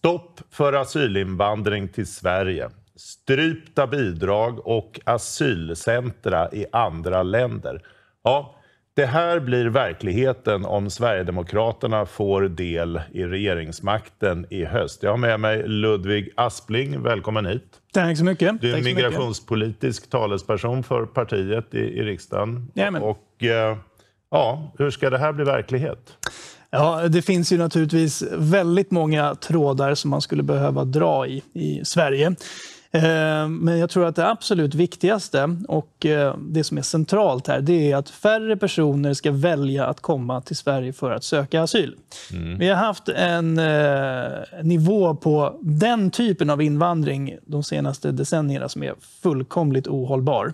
Stopp för asylinvandring till Sverige. Strypta bidrag och asylcentra i andra länder. Ja, det här blir verkligheten om Sverigedemokraterna får del i regeringsmakten i höst. Jag har med mig Ludvig Aspling. Välkommen hit. Tack så mycket. Du är migrationspolitisk talesperson för partiet i, i riksdagen. Jajamän. Och, eh, ja, hur ska det här bli verklighet? Ja, det finns ju naturligtvis väldigt många trådar som man skulle behöva dra i i Sverige. Eh, men jag tror att det absolut viktigaste och eh, det som är centralt här det är att färre personer ska välja att komma till Sverige för att söka asyl. Mm. Vi har haft en eh, nivå på den typen av invandring de senaste decennierna som är fullkomligt ohållbar.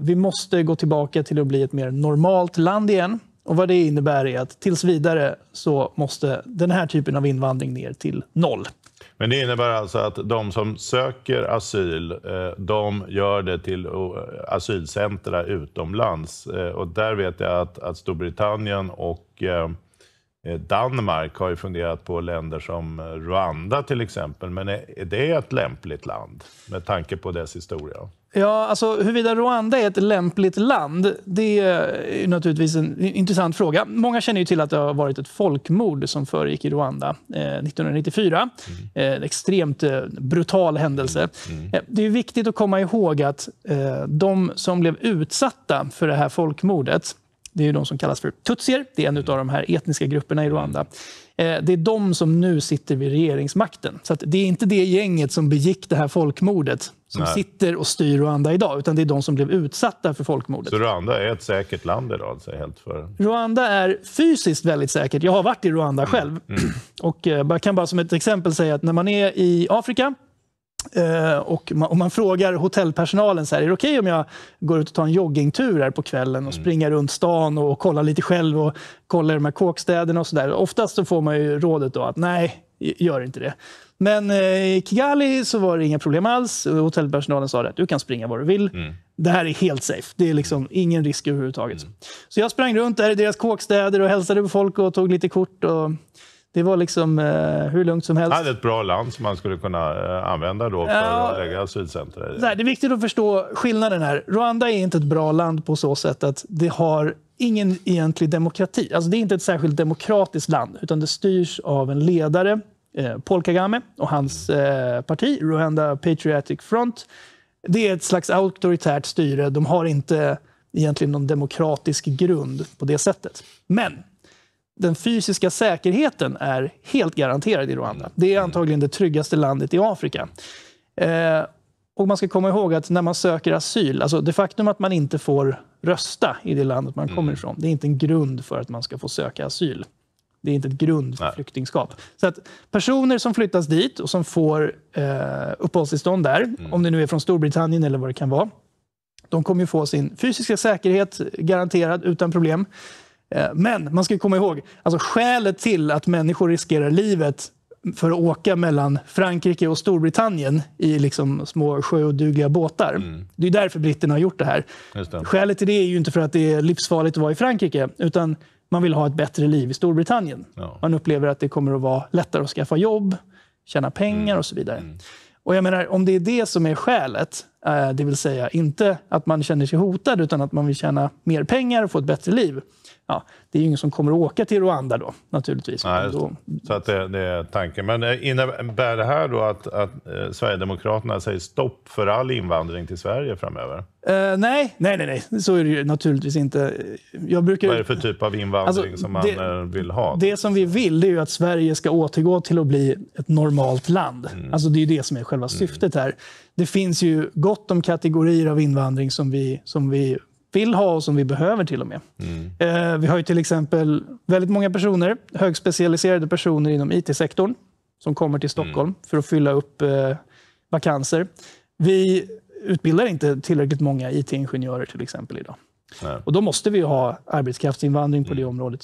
vi måste gå tillbaka till att bli ett mer normalt land igen. Och Vad det innebär är att tills vidare så måste den här typen av invandring ner till noll. Men det innebär alltså att de som söker asyl, eh, de gör det till eh, asylcentra utomlands. Eh, och där vet jag att, att Storbritannien och Eh, Danmark har ju funderat på länder som eh, Rwanda till exempel, men är det ett lämpligt land med tanke på dess historia? Ja, alltså huruvida Rwanda är ett lämpligt land, det är naturligtvis en intressant fråga. Många känner ju till att det har varit ett folkmord som föregick i Rwanda eh, 1994. Mm. Eh, extremt eh, brutal händelse. Mm. Mm. det är viktigt att komma ihåg att de som blev utsatta för det här folkmordet, det är ju de som kallas för tutsier. Det är en av de här etniska grupperna i Rwanda. Eh, det är de som nu sitter vid regeringsmakten. Så det är inte det gänget som begick det här folkmordet som Nej. sitter och styr Rwanda idag, utan det är de som blev utsatta för folkmordet. Så Rwanda är ett säkert land idag? Alltså, helt för... Rwanda är fysiskt väldigt säkert. Jag har varit i Rwanda mm. själv. Mm. Mm. Och eh, kan bara som ett exempel säga att när man är i Afrika Uh, och man, om man frågar hotellpersonalen så här, är det okej okay om jag går ut och tar en joggingtur här på kvällen och mm. springer runt stan och, kollar lite själv och kollar de här kåkstäderna och sådär. Oftast så får man ju rådet då att nej, gör inte det. Men eh, i Kigali så var det inga problem alls. Hotellpersonalen sa att du kan springa var du vill. Mm. Det här är helt safe. Det är liksom mm. ingen risk överhuvudtaget. Mm. Så jag sprang runt där i deras kåkstäder och hälsade på folk och tog lite kort. Och det var liksom eh, hur lugnt som helst. Han hade ett bra land som man skulle kunna eh, använda då för ja, att lägga asylcentra i. Nej, det är viktigt att förstå skillnaden här. Rwanda är inte ett bra land på så sätt att det har ingen egentlig demokrati. Alltså det är inte ett särskilt demokratiskt land, utan det styrs av en ledare, eh, Paul Kagame, och hans eh, parti, Rwanda Patriotic Front. Det är ett slags auktoritärt styre. De har inte egentligen någon demokratisk grund på det sättet. Men den fysiska säkerheten är helt garanterad i Rwanda. Det är mm. antagligen det tryggaste landet i Afrika. Eh, och man ska komma ihåg att när man söker asyl, alltså det faktum att man inte får rösta i det landet man kommer mm. ifrån, det är inte en grund för att man ska få söka asyl. Det är inte ett grund för Nej. flyktingskap. Så att personer som flyttas dit och som får eh, uppehållstillstånd där, mm. om det nu är från Storbritannien eller vad det kan vara, de kommer ju få sin fysiska säkerhet garanterad utan problem. Eh, men man ska komma ihåg, alltså skälet till att människor riskerar livet för att åka mellan Frankrike och Storbritannien i liksom små sjöodugliga båtar. Mm. Det är därför britterna har gjort det här. Det. Skälet till det är ju inte för att det är livsfarligt att vara i Frankrike, utan man vill ha ett bättre liv i Storbritannien. Ja. Man upplever att det kommer att vara lättare att skaffa jobb, tjäna pengar mm. och så vidare. Mm. Och jag menar, om det är det som är skälet, eh, det vill säga inte att man känner sig hotad, utan att man vill tjäna mer pengar och få ett bättre liv, ja, det är ju ingen som kommer att åka till Rwanda då, naturligtvis. Nej, då... Så att det, det, är tanken. Men eh, innebär det här då att, att eh, Sverigedemokraterna säger stopp för all invandring till Sverige framöver? Eh, nej, nej, nej, nej, så är det ju naturligtvis inte. Jag brukar... Vad är det för typ av invandring alltså, som man det, eh, vill ha? Det som vi vill är ju att Sverige ska återgå till att bli ett normalt land. Mm. Alltså det är det som är själva mm. syftet här. Det finns ju gott om kategorier av invandring som vi, som vi vill ha och som vi behöver till och med. Mm. Eh, vi har ju till exempel väldigt många personer, högspecialiserade personer inom IT-sektorn som kommer till Stockholm mm. för att fylla upp eh, vakanser. Vi utbildar inte tillräckligt många IT-ingenjörer till exempel idag. Nej. Och Då måste vi ha arbetskraftsinvandring på det mm. området.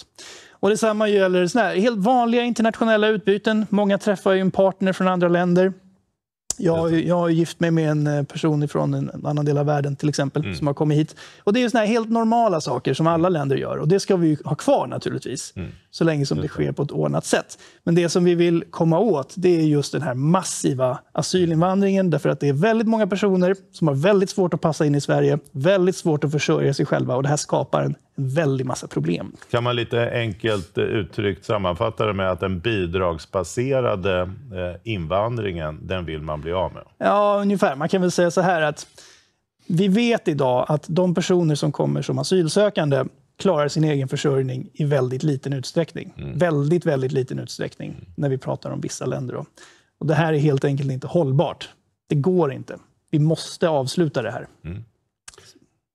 Och Detsamma gäller såna här, helt vanliga internationella utbyten. Många träffar ju en partner från andra länder. Jag, jag har gift mig med en eh, person från en annan del av världen till exempel, mm. som har kommit hit. Och Det är ju såna helt normala saker som alla länder gör och det ska vi ha kvar naturligtvis. Mm så länge som det sker på ett ordnat sätt. Men det som vi vill komma åt det är just den här massiva asylinvandringen därför att det är väldigt många personer som har väldigt svårt att passa in i Sverige, väldigt svårt att försörja sig själva och det här skapar en väldig massa problem. Kan man lite enkelt eh, uttryckt sammanfatta det med att den bidragsbaserade eh, invandringen, den vill man bli av med? Ja, ungefär. Man kan väl säga så här att vi vet idag att de personer som kommer som asylsökande klarar sin egen försörjning i väldigt liten utsträckning. Mm. Väldigt, väldigt liten utsträckning mm. när vi pratar om vissa länder. Då. Och det här är helt enkelt inte hållbart. Det går inte. Vi måste avsluta det här. Mm.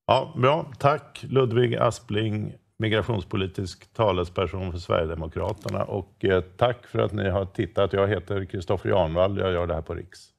Ja, bra. Tack Ludvig Aspling, migrationspolitisk talesperson för Sverigedemokraterna. Och eh, tack för att ni har tittat. Jag heter Kristoffer Janvall. Jag gör det här på Riks.